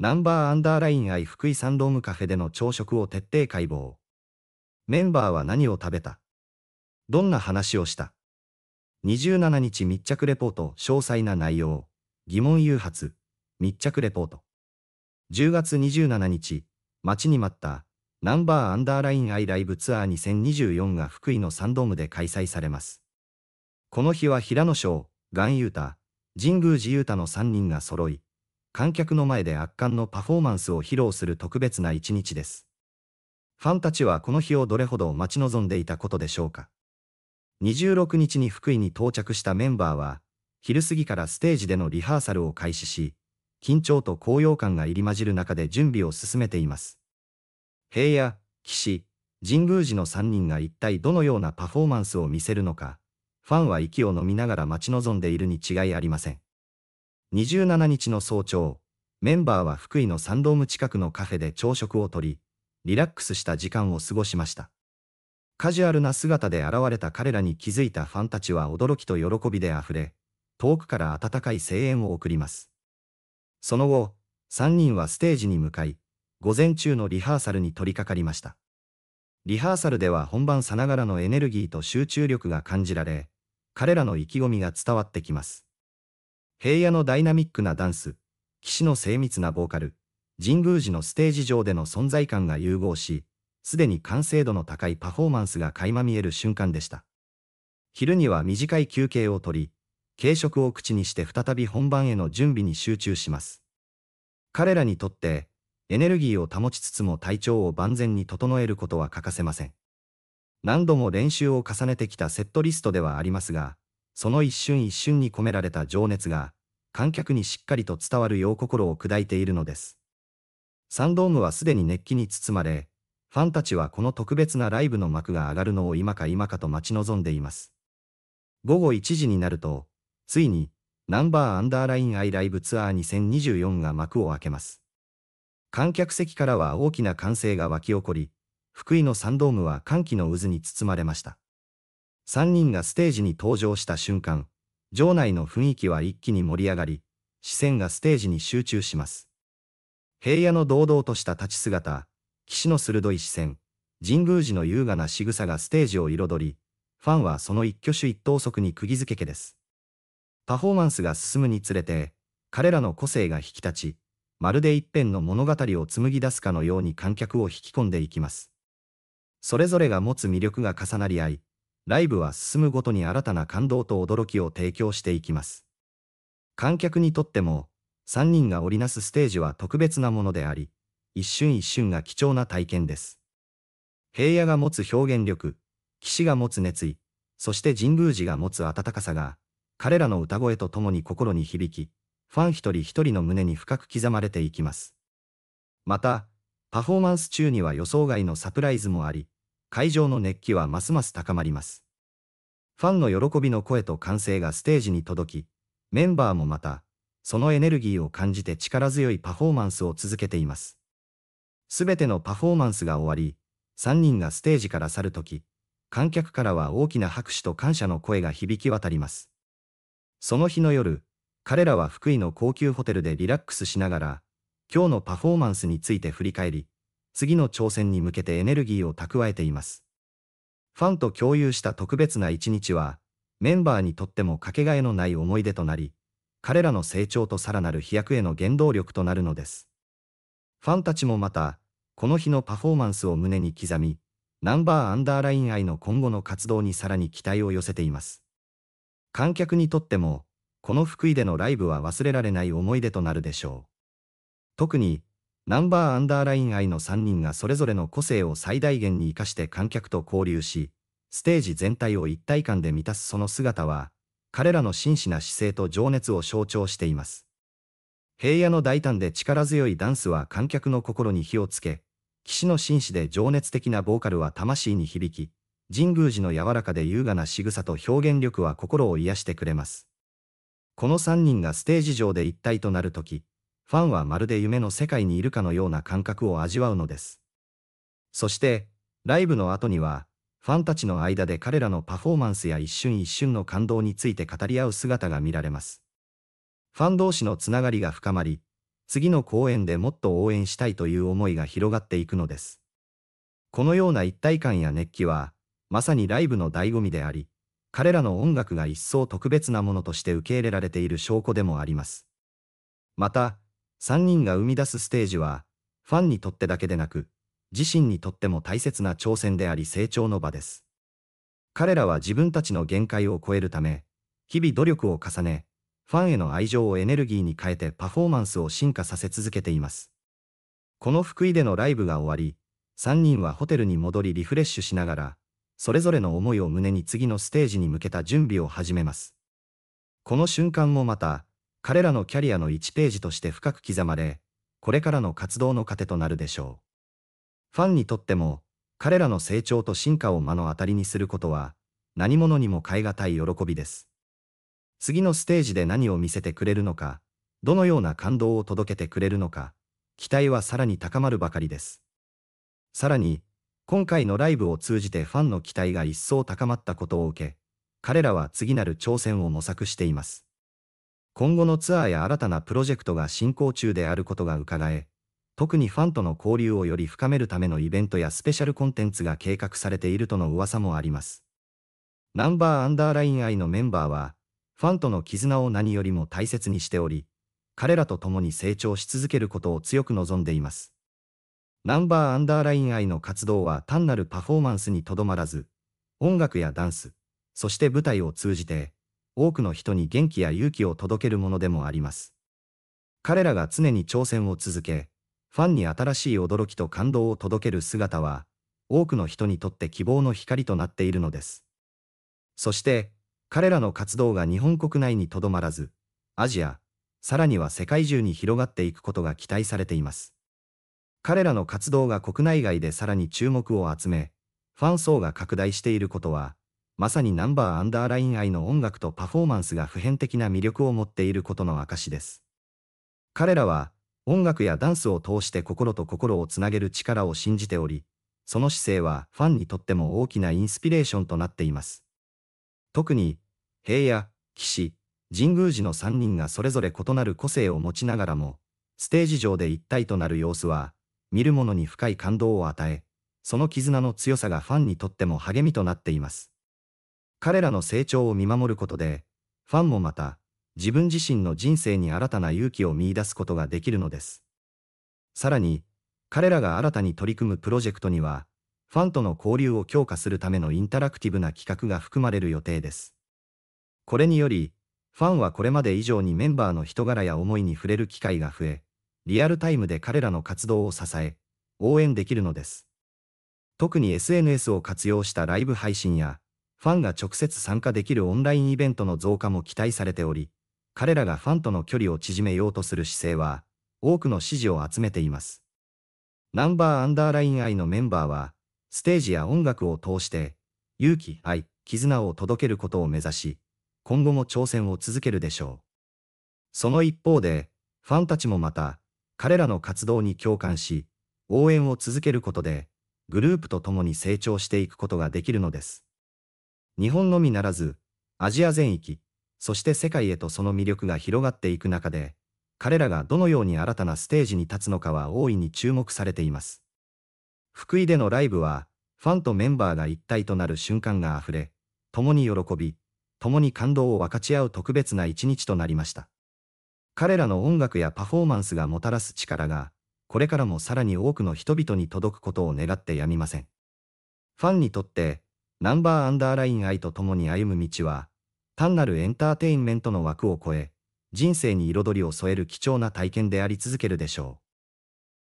ナンバーアンダーライン愛福井サンドームカフェでの朝食を徹底解剖。メンバーは何を食べたどんな話をした27日密着レポート詳細な内容疑問誘発密着レポート10月27日待ちに待ったナンバーアンダーラインアイライブツアー2024が福井のサンドームで開催されますこの日は平野翔、岩優太、神宮寺優太の3人が揃い観客の前で圧巻のパフォーマンスを披露する特別な一日です。ファンたちはこの日をどれほど待ち望んでいたことでしょうか。26日に福井に到着したメンバーは、昼過ぎからステージでのリハーサルを開始し、緊張と高揚感が入り混じる中で準備を進めています。平野、岸、神宮寺の3人が一体どのようなパフォーマンスを見せるのか、ファンは息を飲みながら待ち望んでいるに違いありません。27日の早朝、メンバーは福井のンドーム近くのカフェで朝食をとり、リラックスした時間を過ごしました。カジュアルな姿で現れた彼らに気づいたファンたちは驚きと喜びであふれ、遠くから温かい声援を送ります。その後、3人はステージに向かい、午前中のリハーサルに取り掛かりました。リハーサルでは本番さながらのエネルギーと集中力が感じられ、彼らの意気込みが伝わってきます。平野のダイナミックなダンス、騎士の精密なボーカル、神宮寺のステージ上での存在感が融合し、すでに完成度の高いパフォーマンスが垣間見える瞬間でした。昼には短い休憩をとり、軽食を口にして再び本番への準備に集中します。彼らにとって、エネルギーを保ちつつも体調を万全に整えることは欠かせません。何度も練習を重ねてきたセットリストではありますが、その一瞬一瞬に込められた情熱が、観客にしっかりと伝わるよう心を砕いているのです。サンドームはすでに熱気に包まれ、ファンたちはこの特別なライブの幕が上がるのを今か今かと待ち望んでいます。午後1時になると、ついに、ナンバーアンダーラインアイライブツアー2024が幕を開けます。観客席からは大きな歓声が沸き起こり、福井のサンドームは歓喜の渦に包まれました。3人がステージに登場した瞬間、場内の雰囲気は一気に盛り上がり、視線がステージに集中します。平野の堂々とした立ち姿、騎士の鋭い視線、神宮寺の優雅な仕草がステージを彩り、ファンはその一挙手一投足に釘付けです。パフォーマンスが進むにつれて、彼らの個性が引き立ち、まるで一編の物語を紡ぎ出すかのように観客を引き込んでいきます。それぞれが持つ魅力が重なり合い、ライブは進むごとに新たな感動と驚きを提供していきます。観客にとっても、3人が織りなすステージは特別なものであり、一瞬一瞬が貴重な体験です。平野が持つ表現力、騎士が持つ熱意、そして神宮寺が持つ温かさが、彼らの歌声とともに心に響き、ファン一人一人の胸に深く刻まれていきます。また、パフォーマンス中には予想外のサプライズもあり、会場の熱気はますます高まります。ファンの喜びの声と歓声がステージに届き、メンバーもまた、そのエネルギーを感じて力強いパフォーマンスを続けています。すべてのパフォーマンスが終わり、3人がステージから去るとき、観客からは大きな拍手と感謝の声が響き渡ります。その日の夜、彼らは福井の高級ホテルでリラックスしながら、今日のパフォーマンスについて振り返り、次の挑戦に向けてエネルギーを蓄えています。ファンと共有した特別な一日は、メンバーにとってもかけがえのない思い出となり、彼らの成長とさらなる飛躍への原動力となるのです。ファンたちもまた、この日のパフォーマンスを胸に刻み、ナンバーアンダーライン愛の今後の活動にさらに期待を寄せています。観客にとっても、この福井でのライブは忘れられない思い出となるでしょう。特に、ナンバーアンダーライン愛の3人がそれぞれの個性を最大限に活かして観客と交流し、ステージ全体を一体感で満たすその姿は、彼らの真摯な姿勢と情熱を象徴しています。平野の大胆で力強いダンスは観客の心に火をつけ、騎士の紳士で情熱的なボーカルは魂に響き、神宮寺の柔らかで優雅な仕草と表現力は心を癒してくれます。この3人がステージ上で一体となるとき、ファンはまるで夢の世界にいるかのような感覚を味わうのです。そして、ライブの後には、ファンたちの間で彼らのパフォーマンスや一瞬一瞬の感動について語り合う姿が見られます。ファン同士のつながりが深まり、次の公演でもっと応援したいという思いが広がっていくのです。このような一体感や熱気は、まさにライブの醍醐味であり、彼らの音楽が一層特別なものとして受け入れられている証拠でもあります。また、3人が生み出すステージは、ファンにとってだけでなく、自身にとっても大切な挑戦であり成長の場です。彼らは自分たちの限界を超えるため、日々努力を重ね、ファンへの愛情をエネルギーに変えてパフォーマンスを進化させ続けています。この福井でのライブが終わり、3人はホテルに戻りリフレッシュしながら、それぞれの思いを胸に次のステージに向けた準備を始めます。この瞬間もまた、彼らのキャリアの1ページとして深く刻まれ、これからの活動の糧となるでしょう。ファンにとっても、彼らの成長と進化を目の当たりにすることは、何者にも代え難い喜びです。次のステージで何を見せてくれるのか、どのような感動を届けてくれるのか、期待はさらに高まるばかりです。さらに、今回のライブを通じてファンの期待が一層高まったことを受け、彼らは次なる挑戦を模索しています。今後のツアーや新たなプロジェクトが進行中であることが伺え、特にファンとの交流をより深めるためのイベントやスペシャルコンテンツが計画されているとの噂もあります。ナンバーアンダーライン愛のメンバーは、ファンとの絆を何よりも大切にしており、彼らと共に成長し続けることを強く望んでいます。ナンバーアンダーライン愛の活動は単なるパフォーマンスにとどまらず、音楽やダンス、そして舞台を通じて、多くの人に元気や勇気を届けるものでもあります。彼らが常に挑戦を続け、ファンに新しい驚きと感動を届ける姿は、多くの人にとって希望の光となっているのです。そして、彼らの活動が日本国内にとどまらず、アジア、さらには世界中に広がっていくことが期待されています。彼らの活動が国内外でさらに注目を集め、ファン層が拡大していることは、まさにナンバーアンダーライン愛の音楽とパフォーマンスが普遍的な魅力を持っていることの証です。彼らは、音楽やダンスを通して心と心をつなげる力を信じており、その姿勢はファンにとっても大きなインスピレーションとなっています。特に、平野、騎士、神宮寺の3人がそれぞれ異なる個性を持ちながらも、ステージ上で一体となる様子は、見る者に深い感動を与え、その絆の強さがファンにとっても励みとなっています。彼らの成長を見守ることで、ファンもまた、自分自身の人生に新たな勇気を見出すことができるのです。さらに、彼らが新たに取り組むプロジェクトには、ファンとの交流を強化するためのインタラクティブな企画が含まれる予定です。これにより、ファンはこれまで以上にメンバーの人柄や思いに触れる機会が増え、リアルタイムで彼らの活動を支え、応援できるのです。特に SNS を活用したライブ配信や、ファンが直接参加できるオンラインイベントの増加も期待されており、彼らがファンとの距離を縮めようとする姿勢は、多くの支持を集めています。ナンバーアンダーライン愛のメンバーは、ステージや音楽を通して、勇気、愛、絆を届けることを目指し、今後も挑戦を続けるでしょう。その一方で、ファンたちもまた、彼らの活動に共感し、応援を続けることで、グループと共に成長していくことができるのです。日本のみならず、アジア全域、そして世界へとその魅力が広がっていく中で、彼らがどのように新たなステージに立つのかは大いに注目されています。福井でのライブは、ファンとメンバーが一体となる瞬間があふれ、共に喜び、共に感動を分かち合う特別な一日となりました。彼らの音楽やパフォーマンスがもたらす力が、これからもさらに多くの人々に届くことを願ってやみません。ファンにとって、ナンバーアンダーライン愛と共に歩む道は、単なるエンターテインメントの枠を超え、人生に彩りを添える貴重な体験であり続けるでしょう。